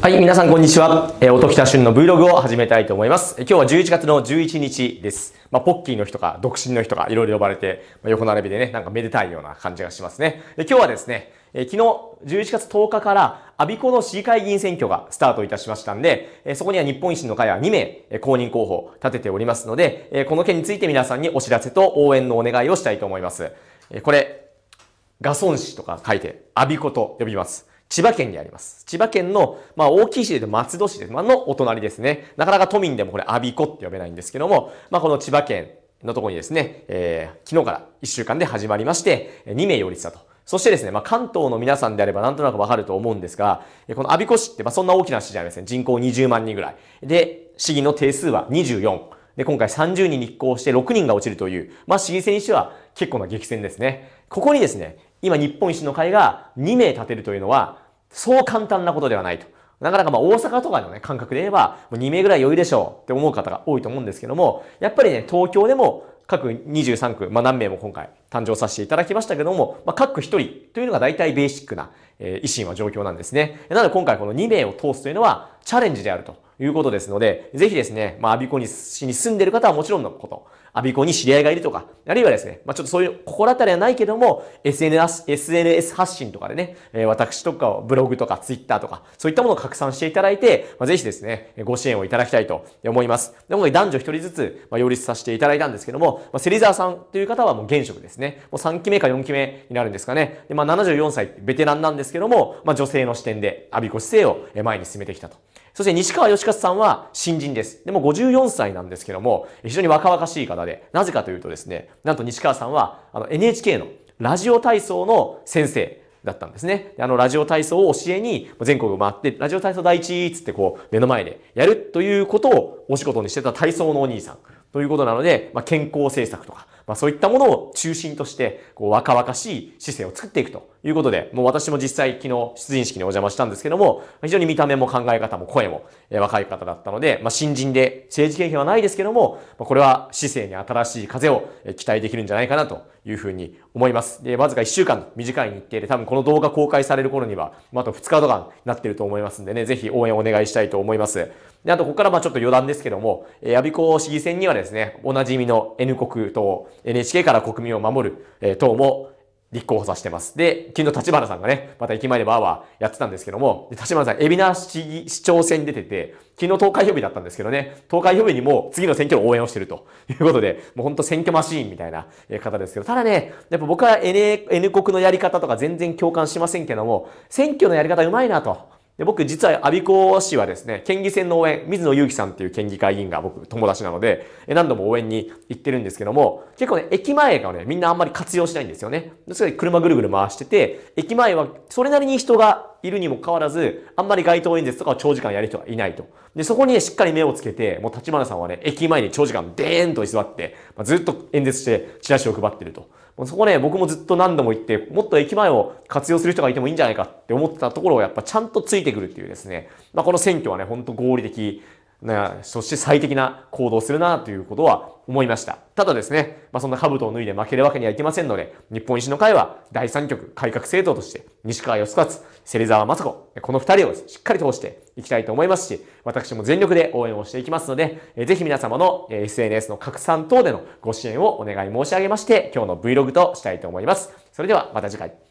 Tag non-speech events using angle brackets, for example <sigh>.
はい、皆さんこんにちは。えー、音北旬の Vlog を始めたいと思います。今日は11月の11日です。まあ、ポッキーの日とか、独身の日とか、いろいろ呼ばれて、まあ、横並びでね、なんかめでたいような感じがしますね。で今日はですね、えー、昨日11月10日から、アビコの市議会議員選挙がスタートいたしましたんで、えー、そこには日本維新の会は2名、え公認候補立てておりますので、えこの件について皆さんにお知らせと応援のお願いをしたいと思います。えこれ、ガソン氏とか書いて、アビコと呼びます。千葉県にあります。千葉県の、まあ、大きい市で松戸市です、まあ、のお隣ですね。なかなか都民でもこれ、アビコって呼べないんですけども、まあ、この千葉県のところにですね、えー、昨日から1週間で始まりまして、2名擁立したと。そしてですね、まあ、関東の皆さんであればなんとなくわかると思うんですが、このアビコ市って、まあ、そんな大きな市じゃないですね。人口20万人ぐらい。で、市議の定数は24。で、今回30人立候補して6人が落ちるという、まあ、市議選手は結構な激戦ですね。ここにですね、今日本維新の会が2名立てるというのは、そう簡単なことではないと。なかなかまあ大阪とかのね、感覚で言えば、2名ぐらい余裕でしょうって思う方が多いと思うんですけども、やっぱりね、東京でも各23区、まあ何名も今回誕生させていただきましたけども、まあ各1人というのが大体ベーシックな、えー、維新は状況なんですね。なので今回この2名を通すというのはチャレンジであると。いうことですので、ぜひですね、まあ、アビコに、市に住んでる方はもちろんのこと、アビコに知り合いがいるとか、あるいはですね、まあ、ちょっとそういう心当たりはないけども、SNS、SNS 発信とかでね、え私とかをブログとかツイッターとか、そういったものを拡散していただいて、まあ、ぜひですね、ご支援をいただきたいと思います。で今回男女一人ずつ、まあ、擁立させていただいたんですけども、まあ、芹沢さんという方はもう現職ですね。もう3期目か4期目になるんですかね。でまあ、74歳ベテランなんですけども、まあ、女性の視点で、アビコ姿勢を前に進めてきたと。そして西川義勝さんは新人です。でも54歳なんですけども、非常に若々しい方で、なぜかというとですね、なんと西川さんは、あの NHK のラジオ体操の先生、だったんですね。あの、ラジオ体操を教えに全国回って、ラジオ体操第一っつってこう、目の前でやるということをお仕事にしてた体操のお兄さんということなので、まあ、健康政策とか、まあ、そういったものを中心として、こう、若々しい姿勢を作っていくということで、もう私も実際昨日出陣式にお邪魔したんですけども、非常に見た目も考え方も声も、え若い方だったので、まあ、新人で政治経験はないですけども、まこれは市政に新しい風を期待できるんじゃないかなというふうに思います。で、わずか1週間短い日程で多分この動画公開される頃には、まあ、と2日とかになってると思いますんでね、ぜひ応援お願いしたいと思います。で、あとここからまあちょっと余談ですけども、えー、阿鼻市議選にはですね、おなじみの N 国党、NHK から国民を守る、え党も立候補させてます。で、昨日立花さんがね、また駅前でバーバーやってたんですけども、立花さん、海老名市市長選に出てて、昨日投開票日だったんですけどね、投開票日にもう次の選挙の応援をしてると <laughs> いうことで、もうほんと選挙マシーンみたいな方ですけど、ただね、やっぱ僕は N, N 国のやり方とか全然共感しませんけども、選挙のやり方うまいなと。で僕実は我孫子市はですね、県議選の応援、水野祐樹さんっていう県議会議員が僕友達なので、何度も応援に行ってるんですけども、結構ね、駅前がね、みんなあんまり活用しないんですよね。でそれら車ぐるぐる回してて、駅前はそれなりに人がいるにもかかわらず、あんまり街頭演説とかを長時間やる人がいないと。で、そこにね、しっかり目をつけて、もう立花さんはね、駅前に長時間デーンと居座って、まあ、ずっと演説して、チラシを配ってると。そこね、僕もずっと何度も行って、もっと駅前を活用する人がいてもいいんじゃないかって思ってたところをやっぱちゃんとついてくるっていうですね、まあ、この選挙はね、ほんと合理的ね、そして最適な行動をするなということは思いました。ただですね、まあ、そんな兜を脱いで負けるわけにはいきませんので、日本維新の会は第3局改革政党として、西川義勝、芹沢雅子、この2人をしっかり通していきたいと思いますし、私も全力で応援をしていきますので、ぜひ皆様の SNS の拡散等でのご支援をお願い申し上げまして、今日の Vlog としたいと思います。それではまた次回。